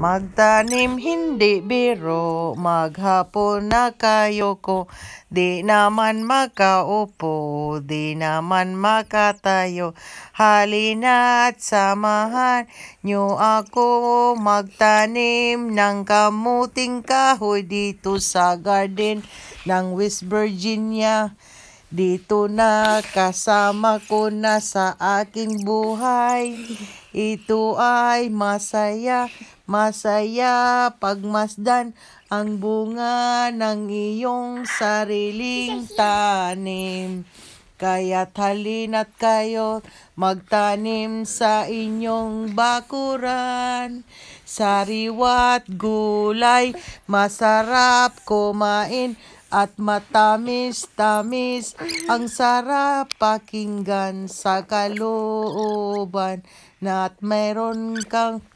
Magtanim hindi biro, maghapon na kayo ko, di naman makaupo, di naman makatayo. Halina at samahan nyo ako magtanim ng kamuting kahoy dito sa garden ng West Virginia. Dito na kasama ko na sa aking buhay. Ito ay masaya, masaya pagmasdan ang bunga ng iyong sariling tanim. Kaya't halina't kayo magtanim sa inyong bakuran. Sariwa't gulay, masarap kumain at matamis-tamis ang sarap pakinggan sa kalooban na at meron kang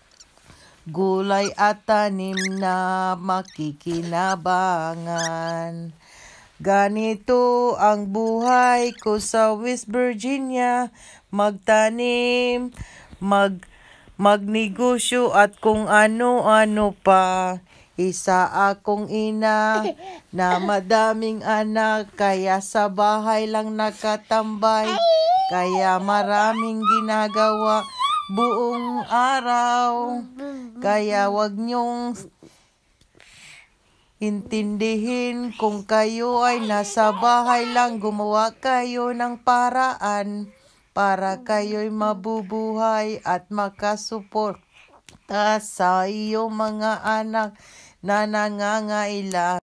gulay at tanim na makikinabangan. Ganito ang buhay ko sa West Virginia, magtanim, mag magnegosyo at kung ano-ano pa. Isa akong ina na madaming anak kaya sa bahay lang nakatambay kaya maraming ginagawa buong araw kaya wag niyong intindihin kung kayo ay nasa bahay lang gumawa kayo ng paraan para kayo'y mabubuhay at makasuport kita sa iyong mga anak na nangangailangan.